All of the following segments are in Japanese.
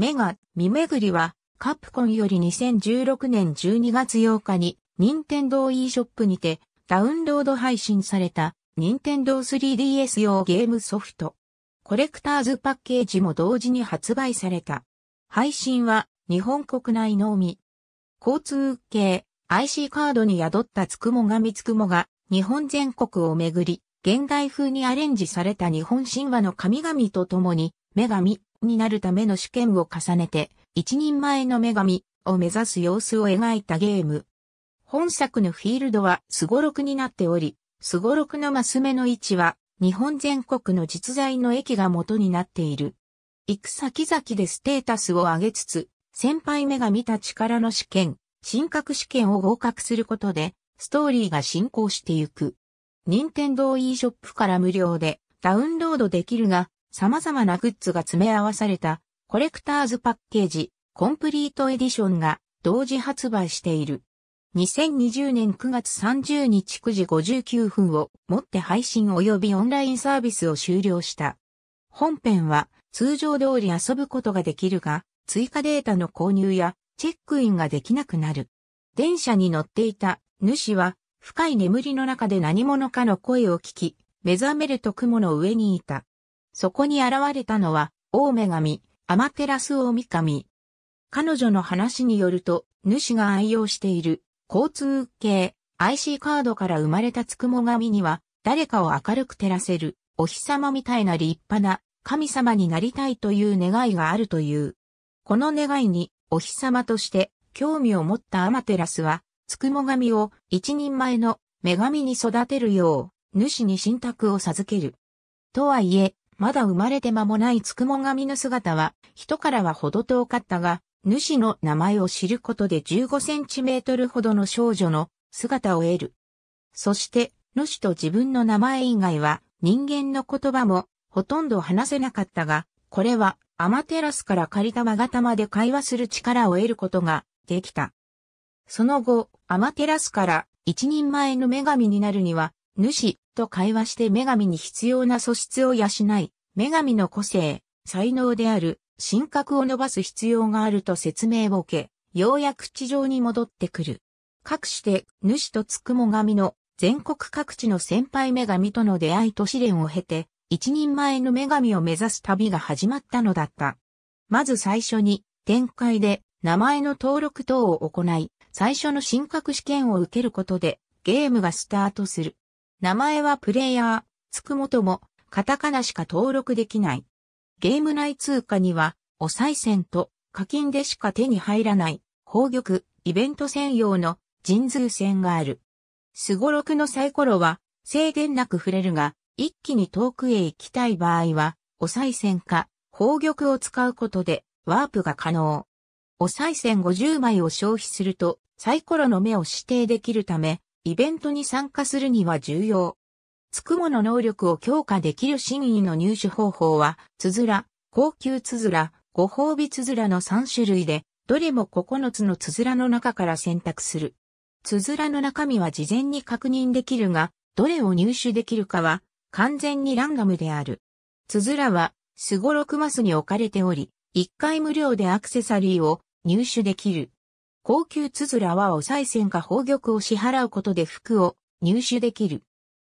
メガ、ミメグリは、カプコンより2016年12月8日に、任天堂 e ショップにて、ダウンロード配信された、任天堂 3DS 用ゲームソフト。コレクターズパッケージも同時に発売された。配信は、日本国内のみ。交通系、IC カードに宿ったつくもがみつくもが、日本全国をめぐり、現代風にアレンジされた日本神話の神々と共に、女神、になるための試験を重ねて、一人前の女神を目指す様子を描いたゲーム。本作のフィールドはスゴロクになっており、スゴロクのマス目の位置は日本全国の実在の駅が元になっている。行く先々でステータスを上げつつ、先輩女神た力の試験、進格試験を合格することで、ストーリーが進行していく。任天堂 e ショップから無料でダウンロードできるが、様々なグッズが詰め合わされたコレクターズパッケージコンプリートエディションが同時発売している。2020年9月30日9時59分をもって配信及びオンラインサービスを終了した。本編は通常通り遊ぶことができるが、追加データの購入やチェックインができなくなる。電車に乗っていた主は深い眠りの中で何者かの声を聞き、目覚めると雲の上にいた。そこに現れたのは、大女神、アマテラス大神。彼女の話によると、主が愛用している、交通系、IC カードから生まれたつくも神には、誰かを明るく照らせる、お日様みたいな立派な、神様になりたいという願いがあるという。この願いに、お日様として、興味を持ったアマテラスは、つくも神を一人前の女神に育てるよう、主に信託を授ける。とはいえ、まだ生まれて間もないつくも神の姿は、人からはほど遠かったが、主の名前を知ることで15センチメートルほどの少女の姿を得る。そして、主と自分の名前以外は人間の言葉もほとんど話せなかったが、これはアマテラスから借りた我が玉で会話する力を得ることができた。その後、アマテラスから一人前の女神になるには主と会話して女神に必要な素質を養い、女神の個性、才能である、神格を伸ばす必要があると説明を受け、ようやく地上に戻ってくる。各して主とつくも神の全国各地の先輩女神との出会いと試練を経て、一人前の女神を目指す旅が始まったのだった。まず最初に、展開で名前の登録等を行い、最初の神格試験を受けることで、ゲームがスタートする。名前はプレイヤー、つくもとも、カタカナしか登録できない。ゲーム内通貨には、お賽銭と課金でしか手に入らない、宝玉、イベント専用の人数戦がある。すごろくのサイコロは、制限なく触れるが、一気に遠くへ行きたい場合は、お賽銭か、宝玉を使うことで、ワープが可能。お賽銭50枚を消費すると、サイコロの目を指定できるため、イベントに参加するには重要。つくもの能力を強化できる真意の入手方法は、つづら、高級つづら、ご褒美つづらの3種類で、どれも9つのつづらの中から選択する。つづらの中身は事前に確認できるが、どれを入手できるかは、完全にランダムである。つづらは、すごろくマスに置かれており、1回無料でアクセサリーを入手できる。高級つづらはお賽銭か宝玉を支払うことで服を入手できる。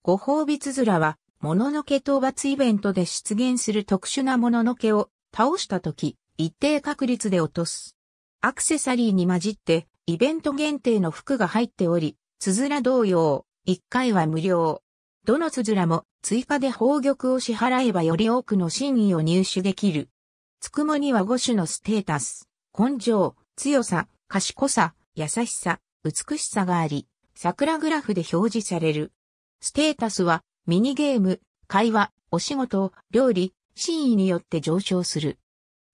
ご褒美つづらは、もののけ討伐イベントで出現する特殊なもののけを倒したとき、一定確率で落とす。アクセサリーに混じって、イベント限定の服が入っており、つづら同様、1回は無料。どのつづらも追加で宝玉を支払えばより多くの真意を入手できる。つくもには5種のステータス、根性、強さ、賢さ、優しさ、美しさがあり、桜グラフで表示される。ステータスは、ミニゲーム、会話、お仕事、料理、真意によって上昇する。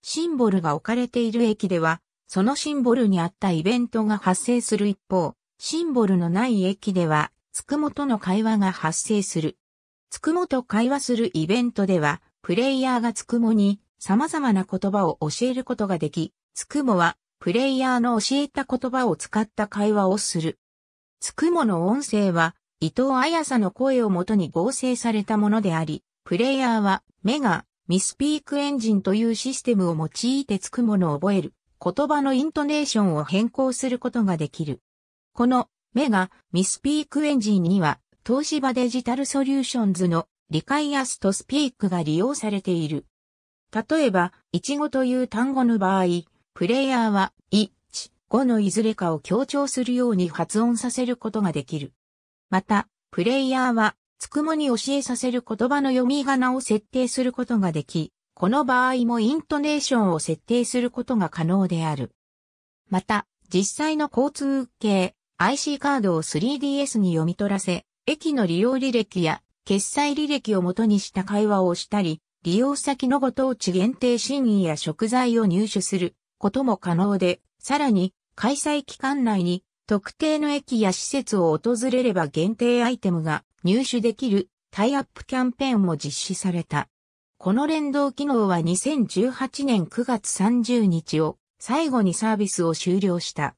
シンボルが置かれている駅では、そのシンボルにあったイベントが発生する一方、シンボルのない駅では、つくもとの会話が発生する。つくもと会話するイベントでは、プレイヤーがつくもに様々な言葉を教えることができ、つくもはプレイヤーの教えた言葉を使った会話をする。つくもの音声は、伊藤彩さの声をもとに合成されたものであり、プレイヤーは、メガ、ミスピークエンジンというシステムを用いてつくものを覚える、言葉のイントネーションを変更することができる。この、メガ、ミスピークエンジンには、東芝デジタルソリューションズの理解アストスピークが利用されている。例えば、いちごという単語の場合、プレイヤーは1、5のいずれかを強調するように発音させることができる。また、プレイヤーは、つくもに教えさせる言葉の読み仮名を設定することができ、この場合もイントネーションを設定することが可能である。また、実際の交通系 IC カードを 3DS に読み取らせ、駅の利用履歴や決済履歴を元にした会話をしたり、利用先のご当地限定シーンや食材を入手することも可能で、さらに、開催期間内に、特定の駅や施設を訪れれば限定アイテムが入手できるタイアップキャンペーンも実施された。この連動機能は2018年9月30日を最後にサービスを終了した。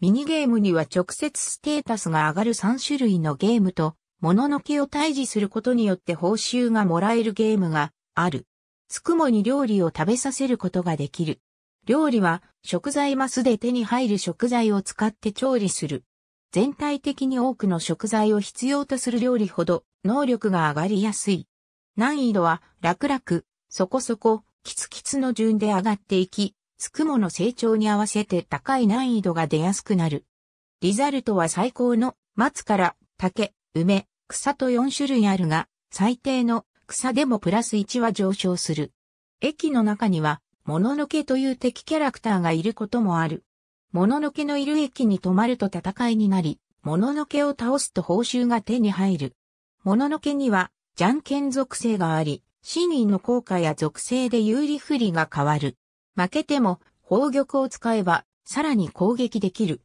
ミニゲームには直接ステータスが上がる3種類のゲームと、もののけを退治することによって報酬がもらえるゲームがある。つくもに料理を食べさせることができる。料理は食材マスで手に入る食材を使って調理する。全体的に多くの食材を必要とする料理ほど能力が上がりやすい。難易度は楽々、そこそこ、キツキツの順で上がっていき、つくもの成長に合わせて高い難易度が出やすくなる。リザルトは最高の松から竹、梅、草と4種類あるが、最低の草でもプラス1は上昇する。駅の中にはもののけという敵キャラクターがいることもある。もののけのいる駅に泊まると戦いになり、もののけを倒すと報酬が手に入る。もののけには、じゃんけん属性があり、市民の効果や属性で有利不利が変わる。負けても、宝玉を使えば、さらに攻撃できる。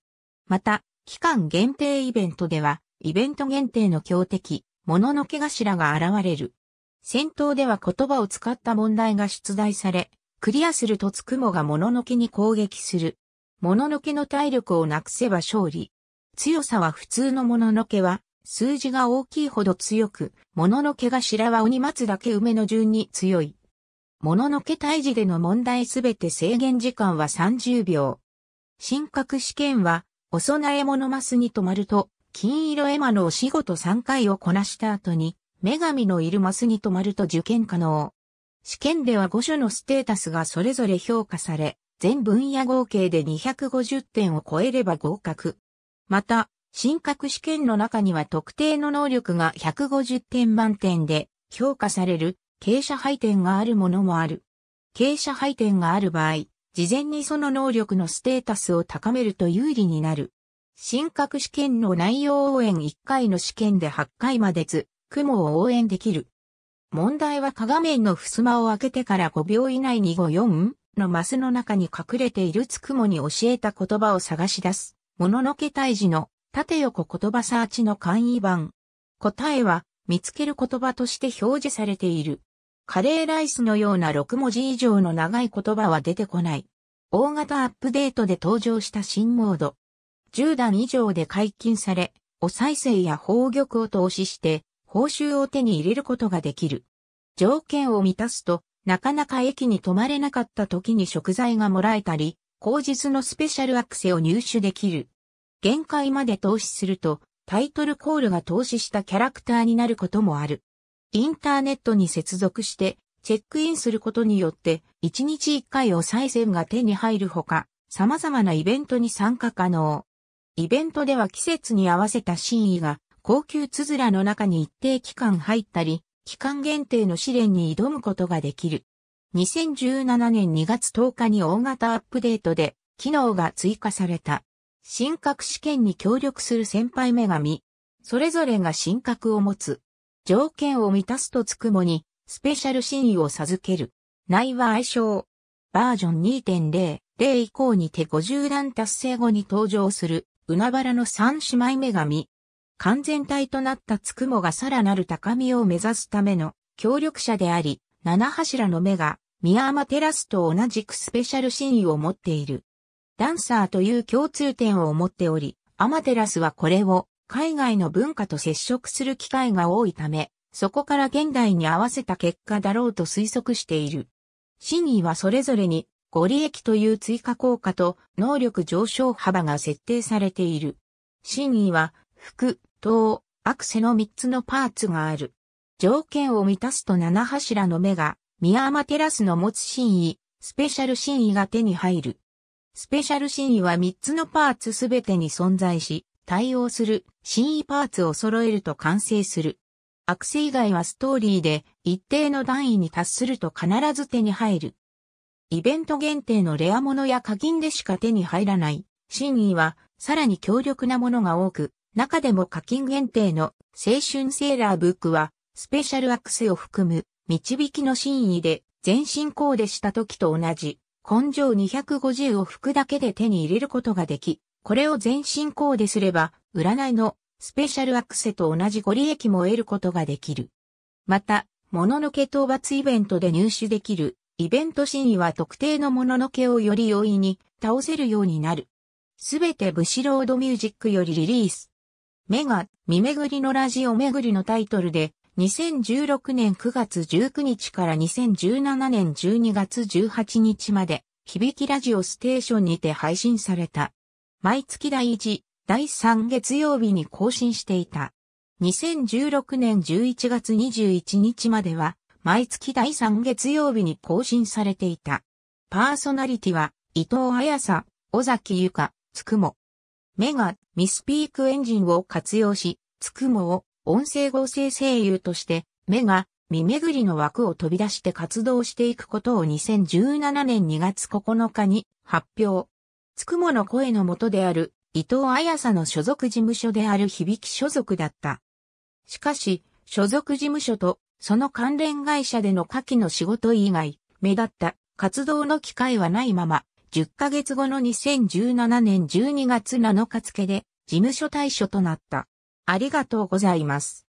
また、期間限定イベントでは、イベント限定の強敵、もののけ頭が現れる。戦闘では言葉を使った問題が出題され、クリアするとつくもがもののけに攻撃する。もののけの体力をなくせば勝利。強さは普通のもののけは、数字が大きいほど強く、もののけが白は鬼松だけ梅の順に強い。もののけ退治での問題すべて制限時間は30秒。進格試験は、お供え物マスに止まると、金色エマのお仕事3回をこなした後に、女神のいるマスに止まると受験可能。試験では5種のステータスがそれぞれ評価され、全分野合計で250点を超えれば合格。また、進格試験の中には特定の能力が150点満点で評価される傾斜配点があるものもある。傾斜配点がある場合、事前にその能力のステータスを高めると有利になる。進格試験の内容応援1回の試験で8回までず、雲を応援できる。問題は鏡面の襖を開けてから5秒以内に5、4のマスの中に隠れているつくもに教えた言葉を探し出す。もののけ退治の縦横言葉サーチの簡易版。答えは見つける言葉として表示されている。カレーライスのような6文字以上の長い言葉は出てこない。大型アップデートで登場した新モード。10段以上で解禁され、お再生や宝玉を投資して、報酬を手に入れることができる。条件を満たすと、なかなか駅に泊まれなかった時に食材がもらえたり、後日のスペシャルアクセを入手できる。限界まで投資すると、タイトルコールが投資したキャラクターになることもある。インターネットに接続して、チェックインすることによって、1日1回お賽銭が手に入るほか、様々なイベントに参加可能。イベントでは季節に合わせた真意が高級つづらの中に一定期間入ったり、期間限定の試練に挑むことができる。2017年2月10日に大型アップデートで機能が追加された。神格試験に協力する先輩女神。それぞれが神格を持つ。条件を満たすとつくもに、スペシャル真意を授ける。内は愛称。バージョン2.0、0以降にて50段達成後に登場する、海原の三姉妹女神。完全体となったつくもがさらなる高みを目指すための協力者であり、七柱の目が宮マテラスと同じくスペシャル真意を持っている。ダンサーという共通点を持っており、アマテラスはこれを海外の文化と接触する機会が多いため、そこから現代に合わせた結果だろうと推測している。真意はそれぞれに、ご利益という追加効果と能力上昇幅が設定されている。真意は服、塔、アクセの3つのパーツがある。条件を満たすと七柱の目が、宮マテラスの持つ真意、スペシャル真意が手に入る。スペシャル真意は3つのパーツすべてに存在し、対応する真意パーツを揃えると完成する。アクセ以外はストーリーで一定の段位に達すると必ず手に入る。イベント限定のレア物や課金でしか手に入らない。真意はさらに強力なものが多く、中でも課金限定の青春セーラーブックは、スペシャルアクセを含む、導きの真意で、全身コーデした時と同じ、根性250をくだけで手に入れることができ、これを全身コーデすれば、占いのスペシャルアクセと同じご利益も得ることができる。また、もののけ討伐イベントで入手できる、イベント真意は特定のもののけをより容易に倒せるようになる。すべてブシロードミュージックよりリリース。目が、見巡りのラジオ巡りのタイトルで、2016年9月19日から2017年12月18日まで、響きラジオステーションにて配信された。毎月第1、第3月曜日に更新していた。2016年11月21日までは、毎月第3月曜日に更新されていた。パーソナリティは、伊藤彩さ、尾崎ゆか、つくも。メガ、ミスピークエンジンを活用し、つくもを音声合成声優として、メガ、見巡りの枠を飛び出して活動していくことを2017年2月9日に発表。つくもの声の元である伊藤彩さの所属事務所である響所属だった。しかし、所属事務所とその関連会社での下記の仕事以外、目立った活動の機会はないまま、10ヶ月後の2017年12月7日付で事務所対処となった。ありがとうございます。